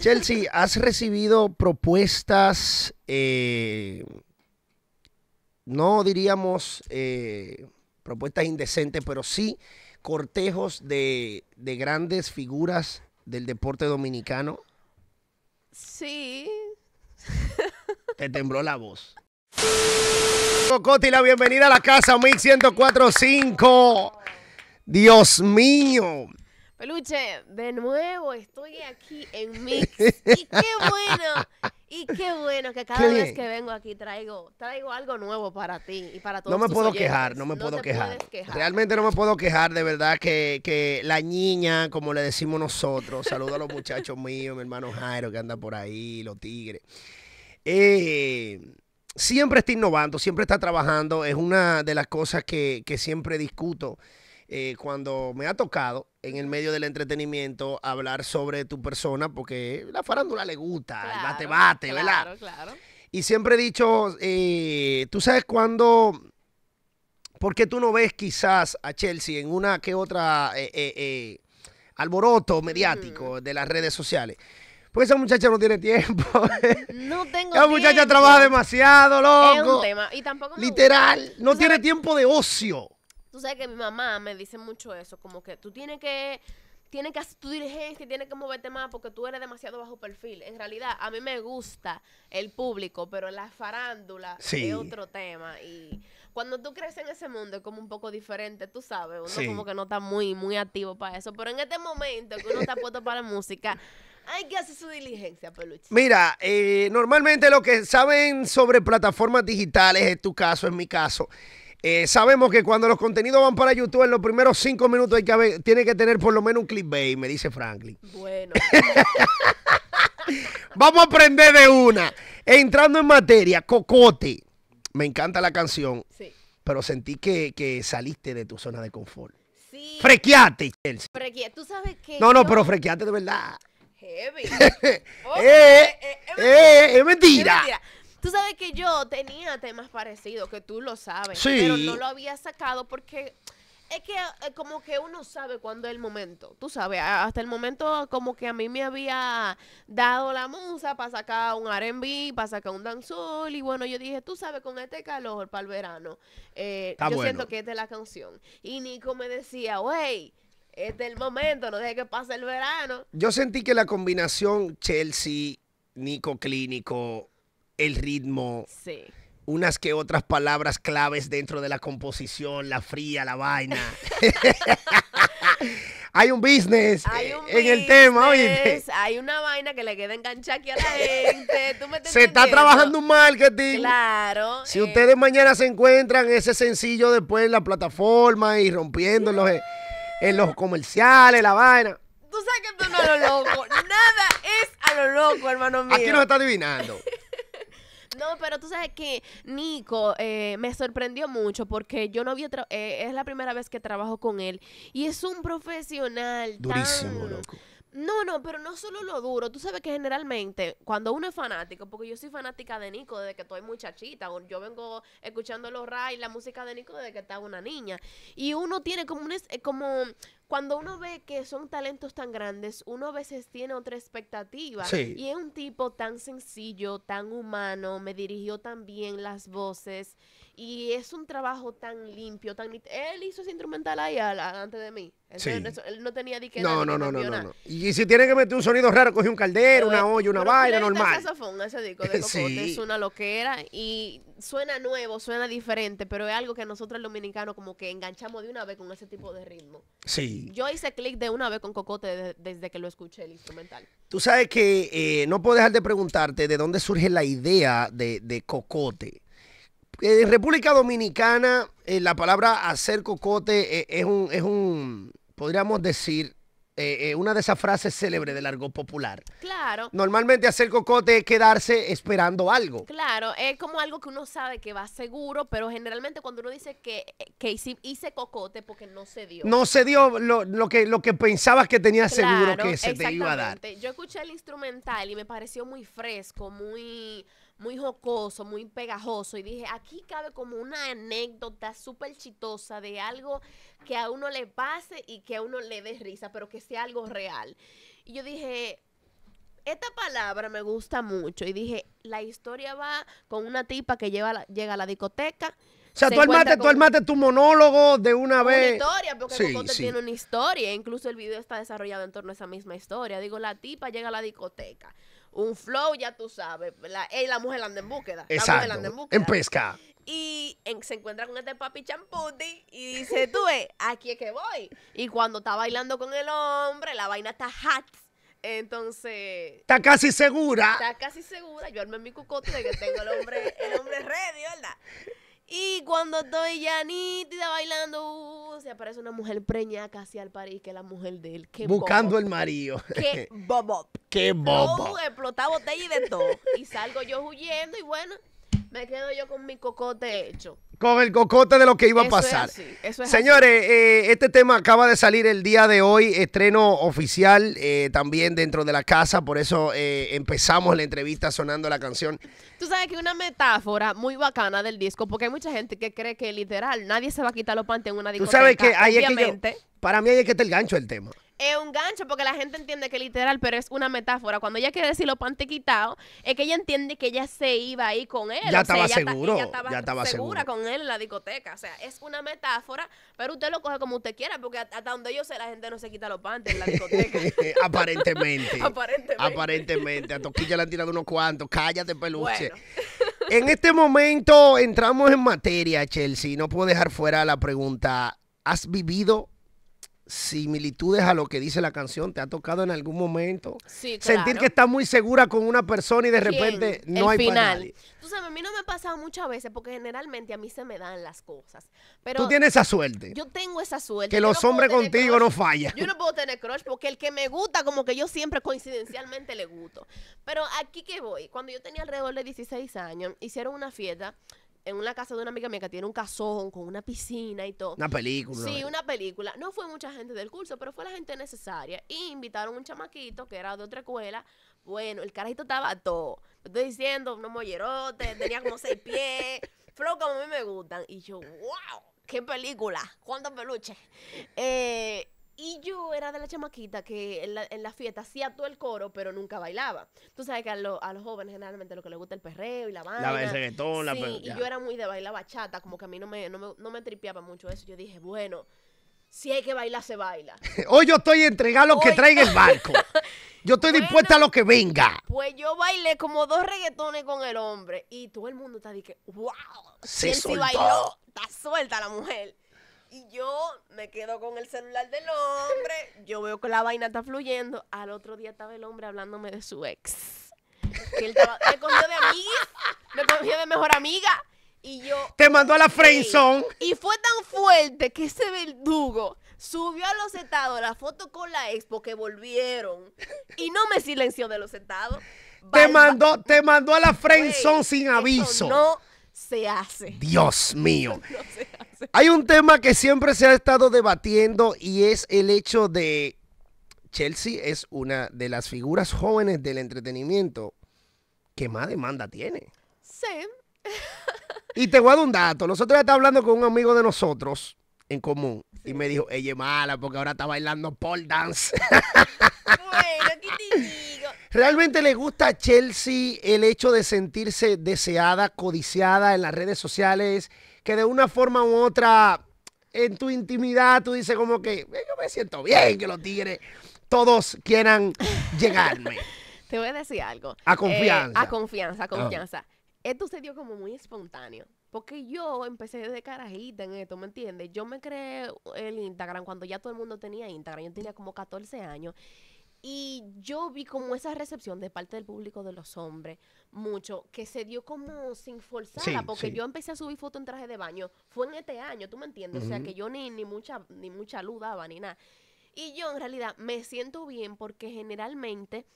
Chelsea, ¿has recibido propuestas, eh, no diríamos eh, propuestas indecentes, pero sí cortejos de, de grandes figuras del deporte dominicano? Sí. Te tembló la voz. Coti, la bienvenida a la casa 1145. Dios mío. Peluche, de nuevo estoy aquí en Mix. Y qué bueno, y qué bueno que cada vez que vengo aquí traigo, traigo algo nuevo para ti y para todos. No me puedo quejar, no me puedo quejar. Realmente no me puedo quejar, de verdad, que, que la niña, como le decimos nosotros, saludo a los muchachos míos, mi hermano Jairo que anda por ahí, los tigres. Eh, siempre está innovando, siempre está trabajando. Es una de las cosas que, que siempre discuto. Eh, cuando me ha tocado en el medio del entretenimiento hablar sobre tu persona, porque la farándula le gusta, el bate-bate, ¿verdad? Claro, Y siempre he dicho, eh, tú sabes cuando... Porque tú no ves quizás a Chelsea en una que otra eh, alboroto mediático mm. de las redes sociales? Pues esa muchacha no tiene tiempo. No tengo Esa muchacha trabaja demasiado, loco. Es un tema. Y tampoco Literal, no tiene tiempo de ocio. Tú sabes que mi mamá me dice mucho eso, como que tú tienes que tienes que hacer tu diligencia y tienes que moverte más porque tú eres demasiado bajo perfil. En realidad, a mí me gusta el público, pero la farándula es otro tema. Y cuando tú creces en ese mundo es como un poco diferente, tú sabes. Uno como que no está muy, muy activo para eso. Pero en este momento que uno está puesto para la música, hay que hacer su diligencia, peluche. Mira, eh, normalmente lo que saben sobre plataformas digitales, es tu caso, es mi caso. Eh, sabemos que cuando los contenidos van para YouTube, en los primeros cinco minutos hay que tiene que tener por lo menos un clickbait, me dice Franklin. Bueno. Vamos a aprender de una. Entrando en materia, Cocote. Me encanta la canción. Sí. Pero sentí que, saliste de tu zona de confort. Sí. Frequeate, Chelsea. Frequeate. Tú sabes qué? No, no, pero frequeate de verdad. Heavy. Eh, eh, eh, eh, Es mentira. Tú sabes que yo tenía temas parecidos, que tú lo sabes, pero no lo había sacado porque es que eh, como que uno sabe cuándo es el momento, tú sabes, hasta el momento como que a mí me había dado la musa para sacar un R&B, para sacar un danzol y bueno, yo dije, tú sabes, con este calor para el verano, eh, yo siento que esta es la canción. Y Nico me decía, wey, es el momento, no deje que pase el verano. Yo sentí que la combinación Chelsea, Nico Clínico, el ritmo. Unas que otras palabras claves dentro de la composición, la fría, la vaina. hay un business eh, en el tema, oye. Hay una vaina que le queda enganchada aquí a la gente. se está trabajando un marketing. Claro. Si ustedes eh. mañana se encuentran ese sencillo después en la plataforma y rompiendo en los, comerciales, la vaina. Tú sabes que esto no lo loco. Nada es a lo loco, hermano mío. Aquí nos está adivinando. No, pero tú sabes que Nico eh, me sorprendió mucho porque yo no vi, eh, es la primera vez que trabajo con él y es un profesional. Durísimo, loco no, no, pero no solo lo duro. Tú sabes que generalmente, cuando uno es fanático, porque yo soy fanática de Nico desde que estoy muchachita, yo vengo escuchando los y la música de Nico desde que estaba una niña. Y uno tiene como un. Eh, como, cuando uno ve que son talentos tan grandes, uno a veces tiene otra expectativa. Y es un tipo tan sencillo, tan humano, me dirigió tan bien las voces. Y es un trabajo tan limpio, tan Él hizo ese instrumental ahí antes de mí. él no tenía dique no, no, no, no, no, Y si tiene que meter un sonido raro, coge un caldero, una olla, una vaina normal. ese disco de Cocote, es una loquera y suena nuevo, suena diferente, pero es algo que nosotros los dominicanos como que enganchamos de una vez con ese tipo de ritmo. Sí. Yo hice clic de una vez con Cocote desde que lo escuché el instrumental. Tú sabes que eh, no puedo dejar de preguntarte de dónde surge la idea de, de Cocote en República Dominicana, eh, la palabra hacer cocote eh, es, un, es un, podríamos decir, eh, una de esas frases célebres del argot popular. Claro. Normalmente hacer cocote es quedarse esperando algo. Claro, es como algo que uno sabe que va seguro, pero generalmente cuando uno dice que, que hice, cocote porque no se dio. No se dio lo, que, lo que pensabas que tenía seguro que se te iba a dar. Yo escuché el instrumental y me pareció muy fresco, muy muy jocoso, muy pegajoso. Y dije, aquí cabe como una anécdota súper chitosa de algo que a uno le pase y que a uno le dé risa, pero que sea algo real. Y yo dije, esta palabra me gusta mucho. Y dije, la historia va con una tipa que lleva llega a la discoteca. O sea, tú armaste, tú tu monólogo de una, una vez. historia, porque el Cocote tiene una historia. Incluso el video está desarrollado en torno a esa misma historia. Digo, la tipa llega a la discoteca un flow, ya tú sabes. La, la mujer anda en búsqueda. Exacto. La mujer anda en búsqueda. En pesca. Y se encuentra con este papi champuti y dice, tú, eh, aquí es que voy. Y cuando está bailando con el hombre, la vaina está hot. Entonces. Está casi segura. Está casi segura. Yo arme mi cucote de que tengo el hombre, el hombre ready, ¿verdad? Y cuando estoy llanita bailando, uh, se aparece una mujer preñada casi al París, que es la mujer de él. Buscando el marido. Qué bobo. Qué bobo. Explotaba botella y de todo. Y salgo yo huyendo y bueno, me quedo yo con mi cocote hecho. Con el cocote de lo que iba a pasar. Señores, eh, este tema acaba de salir el día de hoy, estreno oficial eh, también dentro de la casa, por eso eh, empezamos la entrevista sonando la canción. Tú sabes que una metáfora muy bacana del disco, porque hay mucha gente que cree que literal nadie se va a quitar los pantes en una discoteca. Tú sabes que hay para mí hay que está el gancho el tema es un gancho porque la gente entiende que literal, pero es una metáfora. Cuando ella quiere decir los pantes quitados, es que ella entiende que ella se iba ahí con él. Ya estaba seguro. ya estaba segura con él en la discoteca. O sea, es una metáfora, pero usted lo coge como usted quiera, porque hasta donde yo sé, la gente no se quita los pantes en la discoteca. Aparentemente. Aparentemente. Aparentemente. A Toquilla le han tirado unos cuantos. Cállate, peluche. en este momento entramos en materia, Chelsea. No puedo dejar fuera la pregunta. ¿Has vivido similitudes a lo que dice la canción? ¿Te ha tocado en algún momento sentir que estás muy segura con una persona y de repente no hay final. Tú sabes, a mí no me ha pasado muchas veces porque generalmente a mí se me dan las cosas. Pero Tú tienes esa suerte. Yo tengo esa suerte. Que los hombres contigo no fallan. Yo no puedo tener crush porque el que me gusta, como que yo siempre coincidencialmente le gusto. Pero aquí que voy, cuando yo tenía alrededor de 16 años, hicieron una fiesta en una casa de una amiga mía que tiene un casón con una piscina y todo. Una película. Sí, una película. No fue mucha gente del curso, pero fue la gente necesaria. Y invitaron un chamaquito que era de otra escuela. Bueno, el carajito estaba todo. estoy diciendo, unos mollerotes, tenía como seis pies. Flow como a mí me gustan. Y yo, wow, qué película, cuántos peluches. Eh, y yo de la chamaquita que en la, fiesta hacía todo el coro, pero nunca bailaba. Tú sabes que a, los jóvenes generalmente lo que les gusta el perreo y la banda Y yo era muy de bailar bachata, como que a mí no me, no tripeaba mucho eso. Yo dije, bueno, si hay que bailar, se baila. Hoy yo estoy entregado lo que traiga el barco. Yo estoy dispuesta a lo que venga. Pues yo bailé como dos reggaetones con el hombre y todo el mundo está que wow, se bailó, está suelta la mujer. Y yo me quedo con el celular del hombre. Yo veo que la vaina está fluyendo. Al otro día estaba el hombre hablándome de su ex. me cogió de amiga. Me cogió de mejor amiga. Y yo. Te mandó a la friendzone. Y fue tan fuerte que ese verdugo subió a los estados la foto con la ex porque volvieron. Y no me silenció de los estados. Te mandó, te mandó a la friendzone sin aviso. no se hace. Dios mío. No se hace. Hay un tema que siempre se ha estado debatiendo y es el hecho de Chelsea es una de las figuras jóvenes del entretenimiento que más demanda tiene. Sí. y te voy a dar un dato. Nosotros ya está hablando con un amigo de nosotros en común y me dijo, ella es mala porque ahora está bailando pole dance. bueno, ¿qué te digo? ¿Realmente le gusta a Chelsea el hecho de sentirse deseada, codiciada en las redes sociales? Que de una forma u otra, en tu intimidad, tú dices como que eh, yo me siento bien que los tigres todos quieran llegarme. Te voy a decir algo. A confianza. Eh, a confianza, a ah. confianza. Esto se dio como muy espontáneo. Porque yo empecé desde carajita en esto, ¿me entiendes? Yo me creé el Instagram cuando ya todo el mundo tenía Instagram. Yo tenía como 14 años. Y yo vi como esa recepción de parte del público de los hombres, mucho, que se dio como sin forzarla, porque yo empecé a subir fotos en traje de baño, fue en este año, tú me entiendes, o sea que yo ni, ni mucha, ni mucha luz daba, ni nada. Y yo en realidad me siento bien porque generalmente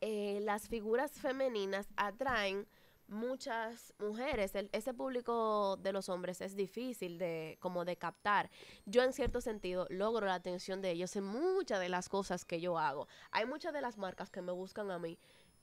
eh, las figuras femeninas atraen muchas mujeres, el, ese público de los hombres es difícil de como de captar. Yo en cierto sentido logro la atención de ellos en muchas de las cosas que yo hago. Hay muchas de las marcas que me buscan a mí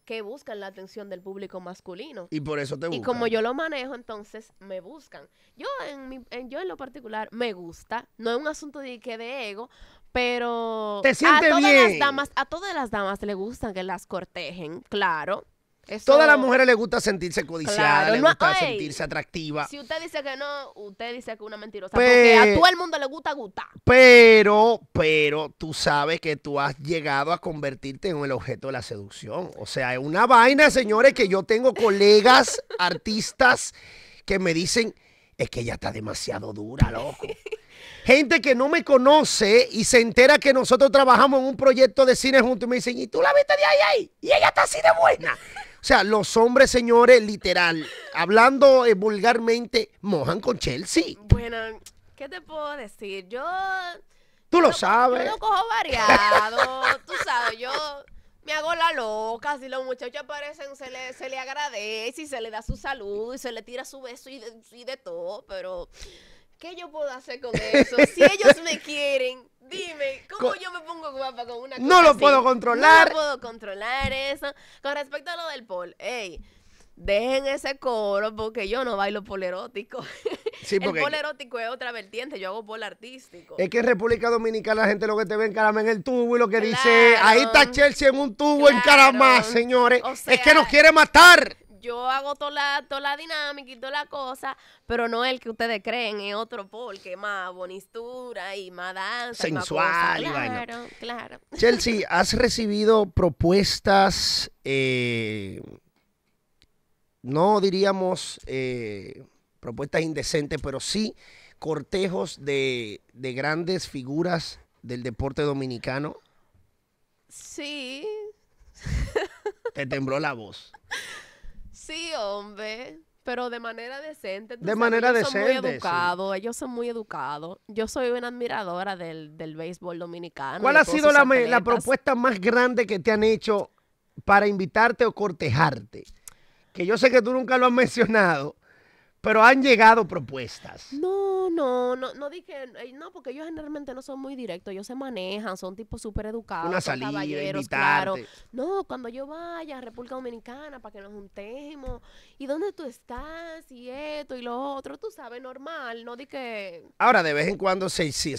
que buscan la atención del público masculino. Y por eso te buscan. Y como yo lo manejo, entonces me buscan. Yo en, mi, yo en lo particular me gusta, no es un asunto de que de ego, pero a todas las damas, a todas las damas le gusta que las cortejen, claro. Todas las mujeres le gusta sentirse codiciadas, le gusta sentirse atractiva. Si usted dice que no, usted dice que es una mentirosa. porque a pues todo el mundo le gusta gustar. Pero, pero tú sabes que tú has llegado a convertirte en el objeto de la seducción. O sea, es una vaina, señores, que yo tengo colegas artistas que me dicen, es que ella está demasiado dura, loco. gente que no me conoce y se entera que nosotros trabajamos en un proyecto de cine juntos y me dicen, ¿y tú la viste de ahí, ahí? Y ella está así de buena sea, los hombres, señores, literal, hablando eh, vulgarmente, mojan con Chelsea. Bueno, ¿qué te puedo decir? Yo... Tú lo, sabes. Yo cojo variado, tú sabes, yo me hago la loca, si los muchachos aparecen se le, se agradece y se le da su salud y se le tira su beso y y de todo, pero ¿Qué yo puedo hacer con eso? Si ellos me quieren, Dime, ¿cómo yo me pongo guapa con una cosa No lo puedo controlar. No lo puedo controlar eso. Con respecto a lo del pol, ey, dejen ese coro porque yo no bailo pol erótico. El polerótico es otra vertiente, yo hago pol artístico. Es que en República Dominicana la gente lo que te ve encarama en el tubo y lo que dice, ahí está Chelsea en un tubo en caramá, señores. es que nos quiere matar yo hago toda la, toda dinámica y toda la cosa, pero no el que ustedes creen, es otro porque es más bonistura y más danza. Sensual y, más Claro, claro. Chelsea, ¿has recibido propuestas, eh, no diríamos eh, propuestas indecentes, pero sí cortejos de, grandes figuras del deporte dominicano? Sí. Te tembló la voz. Sí, hombre. Pero de manera decente. De manera decente. son muy educados. Ellos son muy educados. Yo soy una admiradora del, béisbol dominicano. ¿Cuál ha sido la, la, propuesta más grande que te han hecho para invitarte o cortejarte? Que yo sé que tú nunca lo has mencionado, pero han llegado propuestas. No, no, no, no dije, no, porque ellos generalmente no son muy directos, ellos se manejan, son tipos súper educados, Una salida, caballeros, No, cuando yo vaya a República Dominicana para que nos juntemos, ¿y dónde tú estás? Y esto y lo otro, tú sabes, normal, no dije... Ahora, de vez en cuando se, se,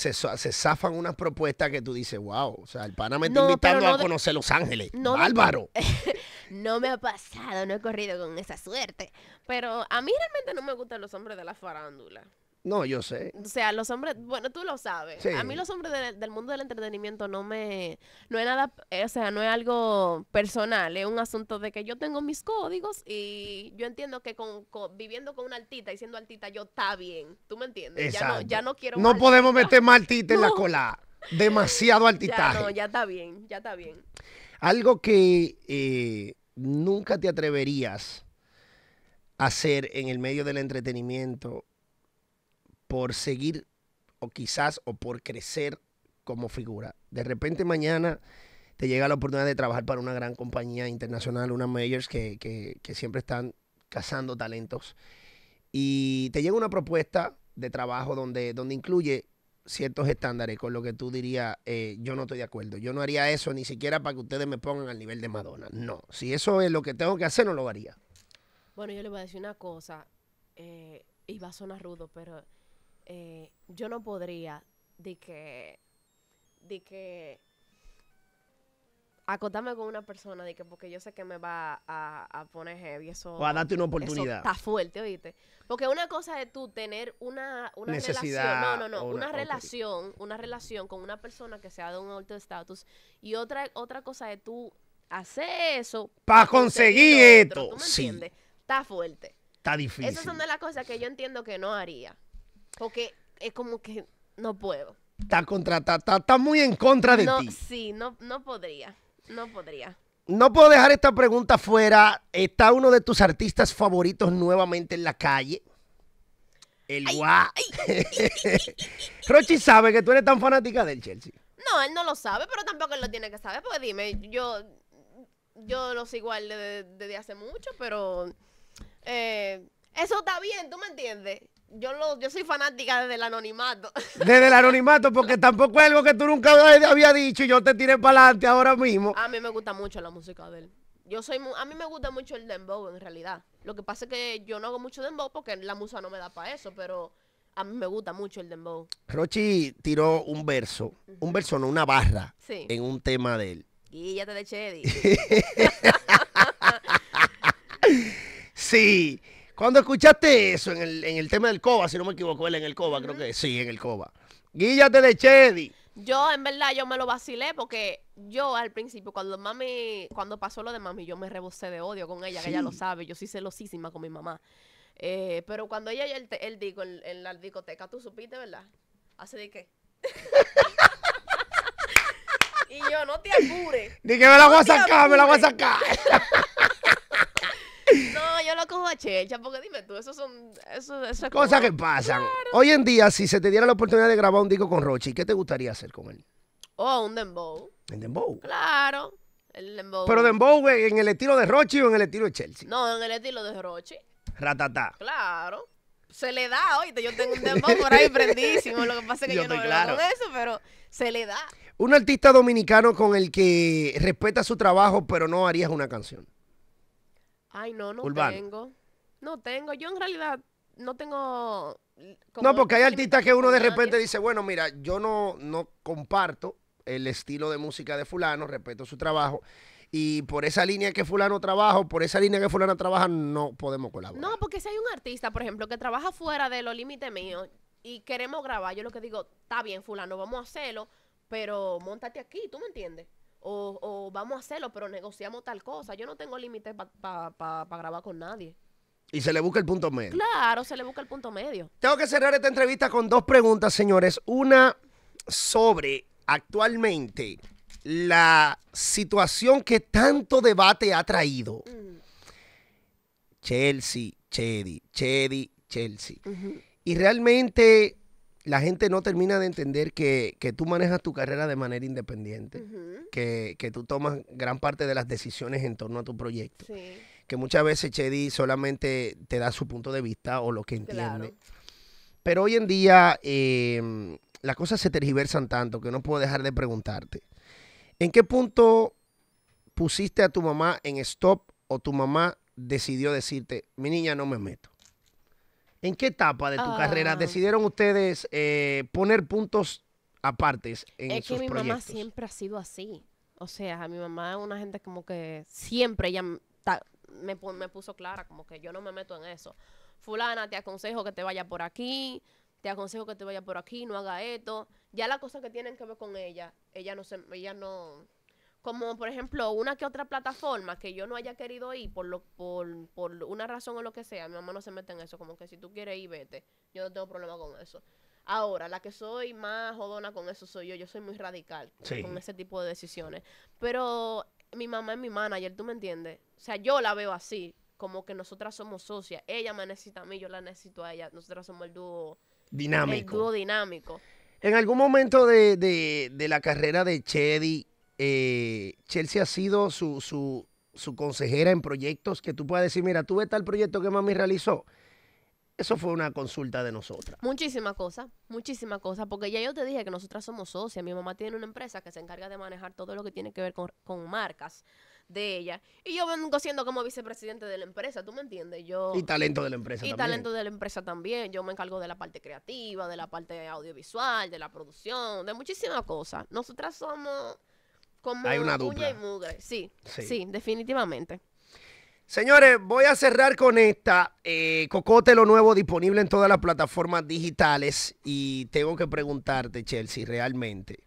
zafan unas propuestas que tú dices, wow, o sea, el pana me está invitando a conocer Los Ángeles. Álvaro. no me ha pasado, no he corrido con esa suerte. Pero a mí realmente no me gustan los hombres de la farándula. No, yo sé. O sea, los hombres, bueno, tú lo sabes. A mí los hombres del mundo del entretenimiento no me, no es nada, eh, o sea, no es algo personal, es un asunto de que yo tengo mis códigos y yo entiendo que con, viviendo con una altita y siendo altita yo está bien, ¿tú me entiendes? Ya no, ya no quiero. No podemos meter más altita en la cola, demasiado altitaje. Ya no, ya está bien, ya está bien. Algo que eh, nunca te atreverías hacer en el medio del entretenimiento por seguir o quizás o por crecer como figura. De repente mañana te llega la oportunidad de trabajar para una gran compañía internacional, una Majors que, siempre están cazando talentos. Y te llega una propuesta de trabajo donde, donde incluye ciertos estándares con lo que tú dirías, eh, yo no estoy de acuerdo. Yo no haría eso ni siquiera para que ustedes me pongan al nivel de Madonna. No, si eso es lo que tengo que hacer, no lo haría. Bueno, yo le voy a decir una cosa, eh, y va a sonar rudo, pero eh, yo no podría de que, de que acotarme con una persona de que porque yo sé que me va a, poner heavy eso o a darte una oportunidad está fuerte oíste porque una cosa es tú tener una, una relación no no no una, relación una relación con una persona que sea de un alto estatus y otra otra cosa es tú hacer eso para conseguir, esto ¿tú me entiendes? está fuerte. Está difícil. Esas son de las cosas que yo entiendo que no haría. Porque es como que no puedo. Está contra, está, muy en contra de no, Sí, no, no podría. No podría. No puedo dejar esta pregunta fuera. ¿Está uno de tus artistas favoritos nuevamente en la calle? El Guay. Rochi sabe que tú eres tan fanática del Chelsea. No, él no lo sabe, pero tampoco él lo tiene que saber. Porque dime, yo, yo lo sigo igual desde hace mucho, pero eh, eso está bien, ¿tú me entiendes? Yo, lo, yo soy fanática desde el anonimato. Desde el anonimato, porque tampoco es algo que tú nunca había dicho y yo te tiré para adelante ahora mismo. A mí me gusta mucho la música de él. Yo soy, a mí me gusta mucho el dembow en realidad. Lo que pasa es que yo no hago mucho dembow porque la musa no me da para eso, pero a mí me gusta mucho el dembow. Rochi tiró un verso, un verso no, una barra en un tema de él. Y ya te de Sí. Cuando escuchaste eso en el, en el tema del COBA, si no me equivoco, él en el COBA, creo que sí, en el COBA. Guíllate de Chedi. Yo, en verdad, yo me lo vacilé porque yo al principio, cuando mami, cuando pasó lo de mami, yo me rebosé de odio con ella, que ella lo sabe, yo soy celosísima con mi mamá. Eh, pero cuando ella y él, él dijo en, la discoteca, tú supiste, ¿verdad? Hace de qué. y yo, no te apures. que me la voy a sacar, me la voy a sacar. No, yo lo cojo a chelcha, porque dime tú, eso son. Eso, Cosas que pasan. Hoy en día, si se te diera la oportunidad de grabar un disco con Rochi, ¿qué te gustaría hacer con él? Oh, un dembow. ¿En dembow? Claro. El dembow. Pero dembow en el estilo de Rochi o en el estilo de Chelsea? No, en el estilo de Rochi. Ratatá. Claro. Se le da, oíste, yo tengo un dembow por ahí prendísimo. Lo que pasa es que yo, no no claro. con eso, pero se le da. Un artista dominicano con el que respeta su trabajo, pero no harías una canción. Ay, no, no tengo. No tengo. Yo en realidad no tengo. no, porque hay artistas que uno de repente dice, bueno, mira, yo no, no comparto el estilo de música de fulano, respeto su trabajo. Y por esa línea que fulano trabaja, por esa línea que fulano trabaja, no podemos colaborar. No, porque si hay un artista, por ejemplo, que trabaja fuera de los límites míos y queremos grabar, yo lo que digo, está bien, fulano, vamos a hacerlo, pero montate aquí, ¿tú me entiendes? o, vamos a hacerlo, pero negociamos tal cosa. Yo no tengo límites para grabar con nadie. Y se le busca el punto medio. Claro, se le busca el punto medio. Tengo que cerrar esta entrevista con dos preguntas, señores. Una sobre actualmente la situación que tanto debate ha traído. Mm. Chelsea, Chedi, Chedi, Chelsea. Y realmente la gente no termina de entender que, tú manejas tu carrera de manera independiente, que, tú tomas gran parte de las decisiones en torno a tu proyecto. Que muchas veces Chedi solamente te da su punto de vista o lo que entiende. Pero hoy en día em, las cosas se tergiversan tanto que no puedo dejar de preguntarte. ¿En qué punto pusiste a tu mamá en stop o tu mamá decidió decirte, mi niña, no me meto? ¿En qué etapa de tu carrera ah. decidieron ustedes eh, poner puntos apartes en es proyectos? Es que mi mamá siempre ha sido así. O sea, mi mamá es una gente como que siempre ella me, puso clara, como que yo no me meto en eso. Fulana, te aconsejo que te vaya por aquí, te aconsejo que te vaya por aquí, no haga esto. Ya las cosas que tienen que ver con ella, ella no se, ella no, como por ejemplo una que otra plataforma que yo no haya querido ir por lo por, una razón o lo que sea, mi mamá no se mete en eso, como que si tú quieres ir, vete, yo no tengo problema con eso. Ahora, la que soy más jodona con eso soy yo, yo soy muy radical con ese tipo de decisiones, pero mi mamá es mi manager, ¿tú me entiendes? O sea, yo la veo así, como que nosotras somos socias, ella me necesita a mí, yo la necesito a ella, nosotras somos el dúo dinámico. dinámico. En algún momento de la carrera de Chedi eh, Chelsea ha sido su, su, consejera en proyectos que tú puedas decir, mira, tú ves tal proyecto que mami realizó. Eso fue una consulta de nosotras. Muchísimas cosas, muchísimas cosas, porque ya yo te dije que nosotras somos socias. Mi mamá tiene una empresa que se encarga de manejar todo lo que tiene que ver con, marcas de ella. Y yo vengo siendo como vicepresidente de la empresa, ¿tú me entiendes? Yo, y talento de la empresa también. Y talento de la empresa también. Yo me encargo de la parte creativa, de la parte audiovisual, de la producción, de muchísimas cosas. Nosotras somos hay una dupla. Y Sí, sí, definitivamente. Señores, voy a cerrar con esta. Eh, Cocote lo nuevo disponible en todas las plataformas digitales. Y tengo que preguntarte, Chelsea, realmente.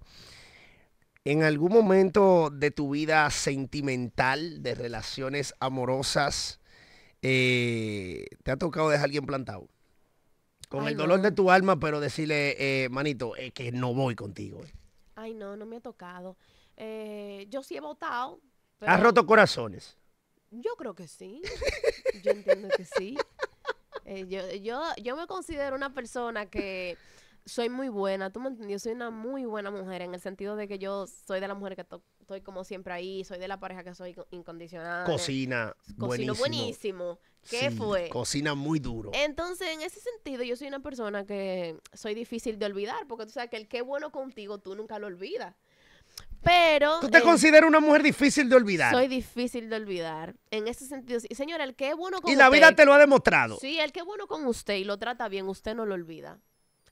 ¿En algún momento de tu vida sentimental, de relaciones amorosas, eh, te ha tocado dejar a alguien plantado? Con el dolor de tu alma, pero decirle, eh, manito, que no voy contigo. Ay, no, no me ha tocado. Eh, yo sí he votado. Has roto corazones. Yo creo que sí. Yo entiendo que sí. Eh, yo, yo, yo me considero una persona que soy muy buena, tú me entiendes, yo soy una muy buena mujer en el sentido de que yo soy de la mujer que estoy como siempre ahí, soy de la pareja que soy incondicional. Cocina. Cocino buenísimo. ¿Qué fue? Cocina muy duro. Entonces, en ese sentido, yo soy una persona que soy difícil de olvidar, porque tú sabes que el qué bueno contigo tú nunca lo olvidas. Pero. ¿Tú te consideras una mujer difícil de olvidar? Soy difícil de olvidar. En ese sentido. Señora, el que es bueno con usted. Y la vida te lo ha demostrado. Sí, el que es bueno con usted y lo trata bien, usted no lo olvida.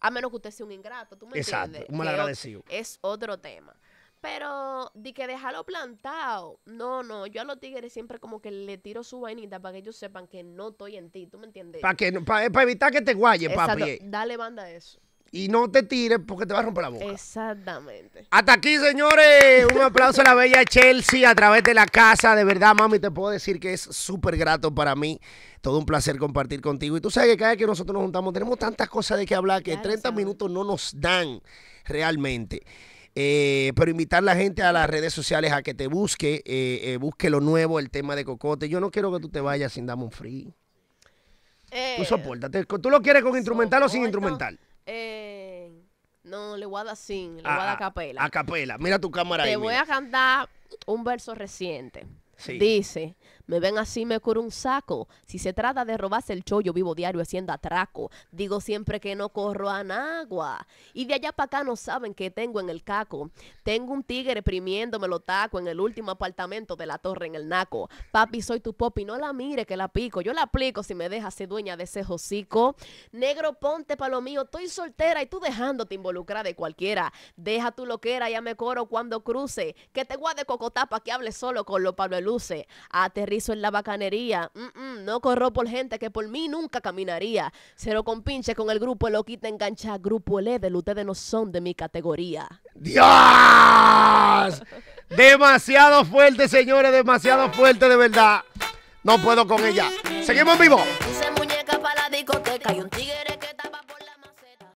A menos que usted sea un ingrato. ¿Tú me Exacto, entiendes? mal Es otro tema. Pero di que dejarlo plantado. No, no. Yo a los tigres siempre como que le tiro su vainita para que ellos sepan que no estoy en ti. ¿Tú me entiendes? Para evitar que te guaye, Dale banda a eso. Y no te tires porque te va a romper la boca. Exactamente. Hasta aquí, señores. Un aplauso a la bella Chelsea a través de la casa. De verdad, mami, te puedo decir que es súper grato para mí. Todo un placer compartir contigo. Y tú sabes que cada vez que nosotros nos juntamos tenemos tantas cosas de que hablar que 30 minutos no nos dan realmente. Eh, pero invitar a la gente a las redes sociales a que te busque, eh, eh, busque lo nuevo, el tema de Cocote. Yo no quiero que tú te vayas sin darme free. tú soportate. Tú lo quieres con instrumental o sin instrumental. Eh, no, le voy a sin, le voy a capela. A capela, mira tu cámara ahí. Te voy a cantar un verso reciente. Dice, me ven así, me curo un saco. Si se trata de robarse el chollo, vivo diario haciendo atraco. Digo siempre que no corro a Nagua. Y de allá para acá no saben que tengo en el caco. Tengo un tigre primiéndome lo taco en el último apartamento de la torre en el naco. Papi, soy tu popi, no la mire que la pico. Yo la aplico si me deja ser dueña de ese hocico. Negro, ponte pa' lo mío. Estoy soltera y tú dejándote involucrar de cualquiera. Deja tu loquera, ya me coro cuando cruce. Que te guarde cocotapa, que hable solo con los pablo luce hizo en la bacanería. no corro por gente que por mí nunca caminaría. Cero con pinche con el grupo lo quita engancha. Grupo Ledel, ustedes no son de mi categoría. ¡Dios! demasiado fuerte, señores, demasiado fuerte, de verdad. No puedo con ella. Seguimos vivo. muñeca para la discoteca y un